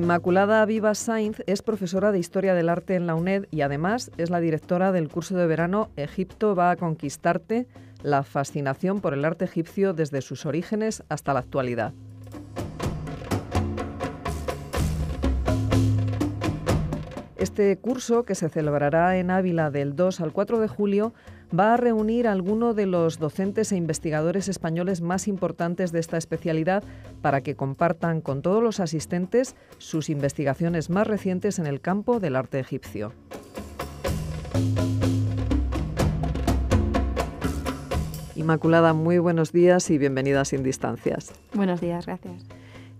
Inmaculada Viva Sainz es profesora de Historia del Arte en la UNED y además es la directora del curso de verano Egipto va a conquistarte, la fascinación por el arte egipcio desde sus orígenes hasta la actualidad. Este curso, que se celebrará en Ávila del 2 al 4 de julio, va a reunir a alguno de los docentes e investigadores españoles más importantes de esta especialidad para que compartan con todos los asistentes sus investigaciones más recientes en el campo del arte egipcio. Inmaculada, muy buenos días y bienvenida Sin Distancias. Buenos días, gracias.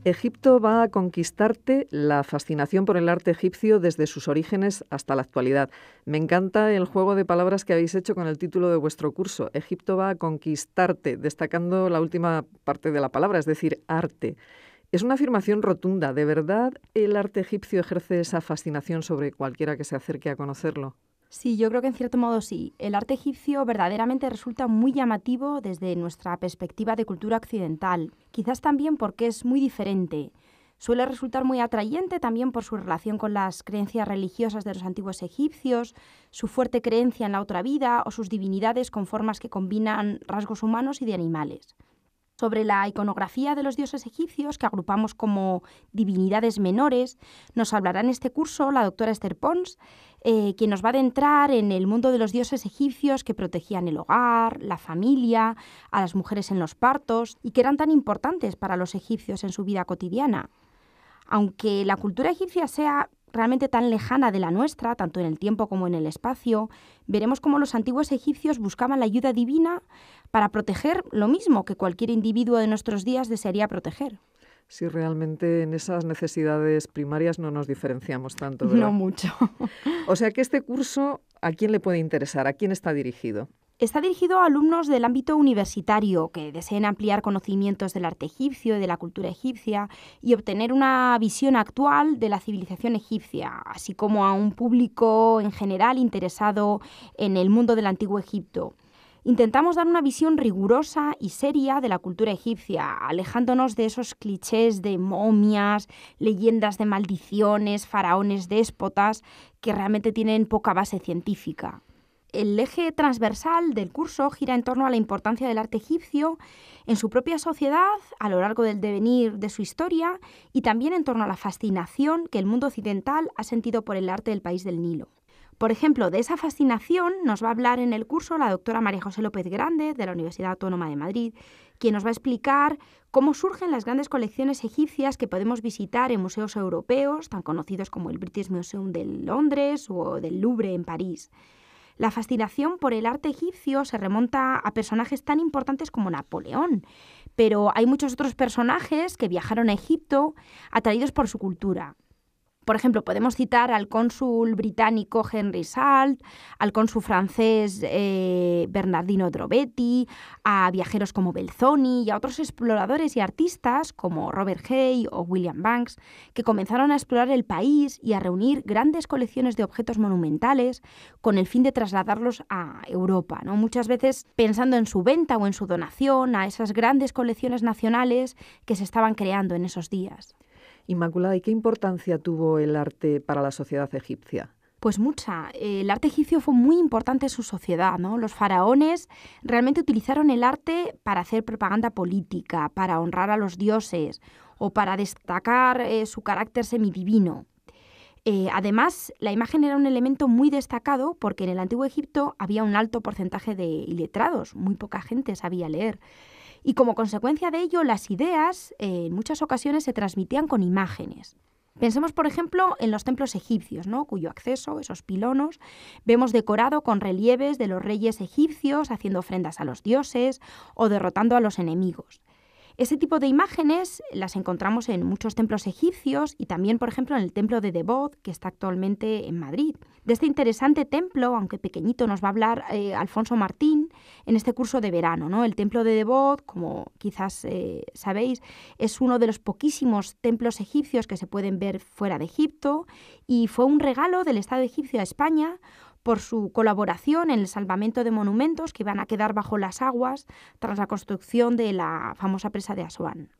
Egipto va a conquistarte la fascinación por el arte egipcio desde sus orígenes hasta la actualidad. Me encanta el juego de palabras que habéis hecho con el título de vuestro curso. Egipto va a conquistarte, destacando la última parte de la palabra, es decir, arte. Es una afirmación rotunda. ¿De verdad el arte egipcio ejerce esa fascinación sobre cualquiera que se acerque a conocerlo? Sí, yo creo que en cierto modo sí. El arte egipcio verdaderamente resulta muy llamativo desde nuestra perspectiva de cultura occidental, quizás también porque es muy diferente. Suele resultar muy atrayente también por su relación con las creencias religiosas de los antiguos egipcios, su fuerte creencia en la otra vida o sus divinidades con formas que combinan rasgos humanos y de animales sobre la iconografía de los dioses egipcios que agrupamos como divinidades menores, nos hablará en este curso la doctora Esther Pons, eh, quien nos va a adentrar en el mundo de los dioses egipcios que protegían el hogar, la familia, a las mujeres en los partos y que eran tan importantes para los egipcios en su vida cotidiana. Aunque la cultura egipcia sea realmente tan lejana de la nuestra, tanto en el tiempo como en el espacio, veremos cómo los antiguos egipcios buscaban la ayuda divina para proteger lo mismo que cualquier individuo de nuestros días desearía proteger. Si realmente en esas necesidades primarias no nos diferenciamos tanto. No mucho. o sea que este curso, ¿a quién le puede interesar? ¿A quién está dirigido? Está dirigido a alumnos del ámbito universitario que deseen ampliar conocimientos del arte egipcio y de la cultura egipcia y obtener una visión actual de la civilización egipcia, así como a un público en general interesado en el mundo del antiguo Egipto. Intentamos dar una visión rigurosa y seria de la cultura egipcia, alejándonos de esos clichés de momias, leyendas de maldiciones, faraones déspotas, que realmente tienen poca base científica. El eje transversal del curso gira en torno a la importancia del arte egipcio en su propia sociedad, a lo largo del devenir de su historia y también en torno a la fascinación que el mundo occidental ha sentido por el arte del país del Nilo. Por ejemplo, de esa fascinación nos va a hablar en el curso la doctora María José López Grande de la Universidad Autónoma de Madrid, quien nos va a explicar cómo surgen las grandes colecciones egipcias que podemos visitar en museos europeos, tan conocidos como el British Museum de Londres o del Louvre en París. La fascinación por el arte egipcio se remonta a personajes tan importantes como Napoleón, pero hay muchos otros personajes que viajaron a Egipto atraídos por su cultura. Por ejemplo, podemos citar al cónsul británico Henry Salt, al cónsul francés eh, Bernardino Drobetti, a viajeros como Belzoni y a otros exploradores y artistas como Robert Hay o William Banks, que comenzaron a explorar el país y a reunir grandes colecciones de objetos monumentales con el fin de trasladarlos a Europa, ¿no? muchas veces pensando en su venta o en su donación a esas grandes colecciones nacionales que se estaban creando en esos días. Inmaculada, ¿y qué importancia tuvo el arte para la sociedad egipcia? Pues mucha. El arte egipcio fue muy importante en su sociedad, ¿no? Los faraones realmente utilizaron el arte para hacer propaganda política, para honrar a los dioses o para destacar eh, su carácter semidivino. Eh, además, la imagen era un elemento muy destacado porque en el antiguo Egipto había un alto porcentaje de iletrados, muy poca gente sabía leer y como consecuencia de ello las ideas eh, en muchas ocasiones se transmitían con imágenes. Pensemos, por ejemplo, en los templos egipcios, ¿no? cuyo acceso, esos pilonos, vemos decorado con relieves de los reyes egipcios haciendo ofrendas a los dioses o derrotando a los enemigos. Ese tipo de imágenes las encontramos en muchos templos egipcios y también, por ejemplo, en el templo de Debod, que está actualmente en Madrid. De este interesante templo, aunque pequeñito, nos va a hablar eh, Alfonso Martín en este curso de verano. ¿no? El templo de Debod, como quizás eh, sabéis, es uno de los poquísimos templos egipcios que se pueden ver fuera de Egipto y fue un regalo del Estado egipcio a España por su colaboración en el salvamento de monumentos que iban a quedar bajo las aguas tras la construcción de la famosa presa de Asuán.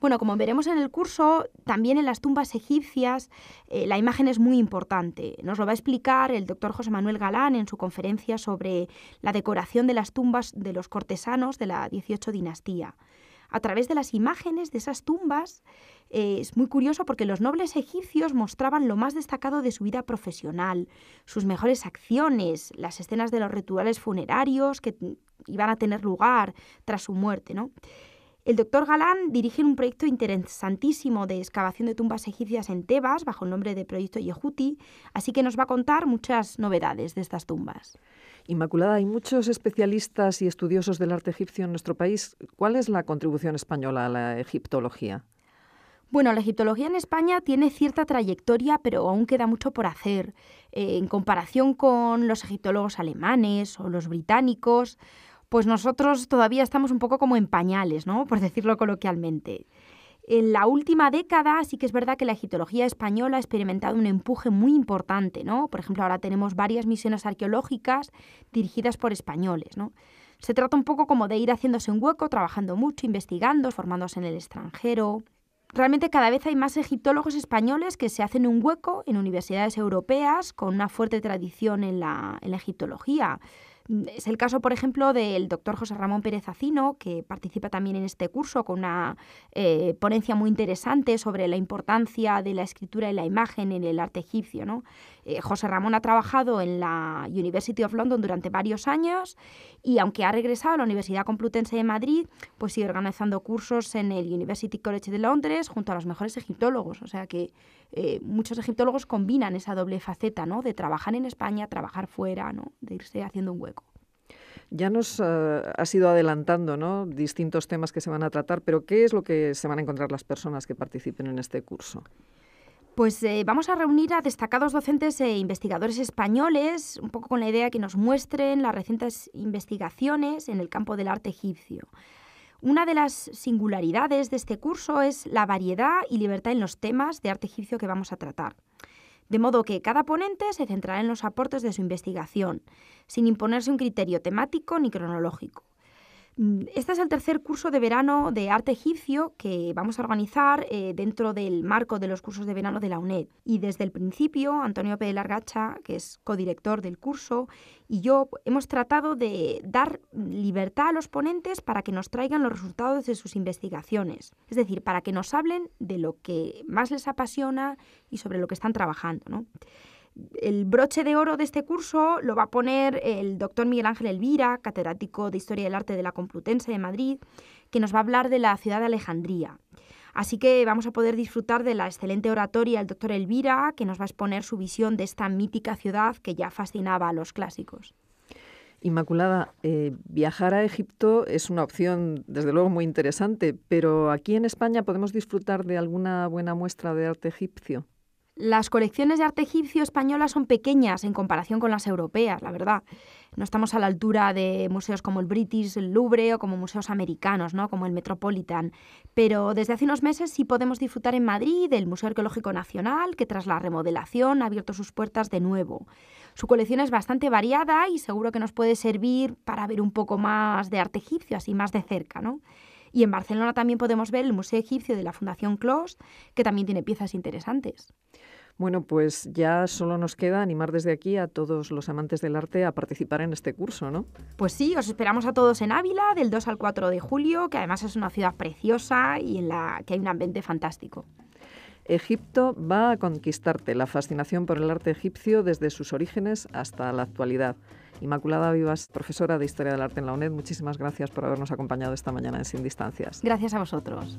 Bueno, como veremos en el curso, también en las tumbas egipcias eh, la imagen es muy importante. Nos lo va a explicar el doctor José Manuel Galán en su conferencia sobre la decoración de las tumbas de los cortesanos de la XVIII dinastía a través de las imágenes de esas tumbas. Eh, es muy curioso porque los nobles egipcios mostraban lo más destacado de su vida profesional, sus mejores acciones, las escenas de los rituales funerarios que iban a tener lugar tras su muerte, ¿no? El doctor Galán dirige un proyecto interesantísimo de excavación de tumbas egipcias en Tebas, bajo el nombre de Proyecto Yehuti, así que nos va a contar muchas novedades de estas tumbas. Inmaculada, hay muchos especialistas y estudiosos del arte egipcio en nuestro país. ¿Cuál es la contribución española a la egiptología? Bueno, la egiptología en España tiene cierta trayectoria, pero aún queda mucho por hacer. Eh, en comparación con los egiptólogos alemanes o los británicos pues nosotros todavía estamos un poco como en pañales, ¿no? Por decirlo coloquialmente. En la última década sí que es verdad que la egiptología española ha experimentado un empuje muy importante, ¿no? Por ejemplo, ahora tenemos varias misiones arqueológicas dirigidas por españoles, Se trata un poco como de ir haciéndose un hueco, trabajando mucho, investigando, formándose en el extranjero. Realmente cada vez hay más egiptólogos españoles que se hacen un hueco en universidades europeas con una fuerte tradición en la, en la egiptología. Es el caso, por ejemplo, del doctor José Ramón Pérez Acino, que participa también en este curso con una eh, ponencia muy interesante sobre la importancia de la escritura y la imagen en el arte egipcio. Eh, José Ramón ha trabajado en la University of London durante varios años y aunque ha regresado a la Universidad Complutense de Madrid, pues sigue organizando cursos en el University College de Londres junto a los mejores egiptólogos. O sea que eh, muchos egiptólogos combinan esa doble faceta, ¿no? De trabajar en España, trabajar fuera, ¿no? De irse haciendo un hueco. Ya nos ha eh, has ido adelantando ¿no? distintos temas que se van a tratar, pero ¿qué es lo que se van a encontrar las personas que participen en este curso? Pues eh, vamos a reunir a destacados docentes e investigadores españoles, un poco con la idea que nos muestren las recientes investigaciones en el campo del arte egipcio. Una de las singularidades de este curso es la variedad y libertad en los temas de arte egipcio que vamos a tratar. De modo que cada ponente se centrará en los aportes de su investigación, sin imponerse un criterio temático ni cronológico. Mm, este es el tercer curso de verano de arte egipcio que vamos a organizar eh, dentro del marco de los cursos de verano de la UNED. Y desde el principio, Antonio P. Largacha, que es codirector del curso, y yo hemos tratado de dar libertad a los ponentes para que nos traigan los resultados de sus investigaciones. Es decir, para que nos hablen de lo que más les apasiona y sobre lo que están trabajando. ¿no? el broche de oro de este curso lo va a poner el doctor Miguel Ángel Elvira, catedrático de Historia del Arte de la Complutense de Madrid, que nos va a hablar de la ciudad de Alejandría. Así que vamos a poder disfrutar de la excelente oratoria del doctor Elvira, que nos va a exponer su visión de esta mítica ciudad que ya fascinaba a los clásicos. Inmaculada, eh, viajar a Egipto es una opción, desde luego, muy interesante, pero aquí en España podemos disfrutar de alguna buena muestra de arte egipcio. Las colecciones de arte egipcio española son pequeñas en comparación con las europeas, la verdad. No estamos a la altura de museos como el British, el Louvre o como museos americanos, ¿no? como el Metropolitan. Pero desde hace unos meses sí podemos disfrutar en Madrid del Museo Arqueológico Nacional, que tras la remodelación ha abierto sus puertas de nuevo. Su colección es bastante variada y seguro que nos puede servir para ver un poco más de arte egipcio, así más de cerca, ¿no? Y en Barcelona también podemos ver el Museo Egipcio de la Fundación Clos, que también tiene piezas interesantes. Bueno, pues ya solo nos queda animar desde aquí a todos los amantes del arte a participar en este curso, ¿no? Pues sí, os esperamos a todos en Ávila del 2 al 4 de julio, que además es una ciudad preciosa y en la que hay un ambiente fantástico. Egipto va a conquistarte la fascinación por el arte egipcio desde sus orígenes hasta la actualidad. Inmaculada Vivas, profesora de Historia del Arte en la UNED, muchísimas gracias por habernos acompañado esta mañana en Sin Distancias. Gracias a vosotros.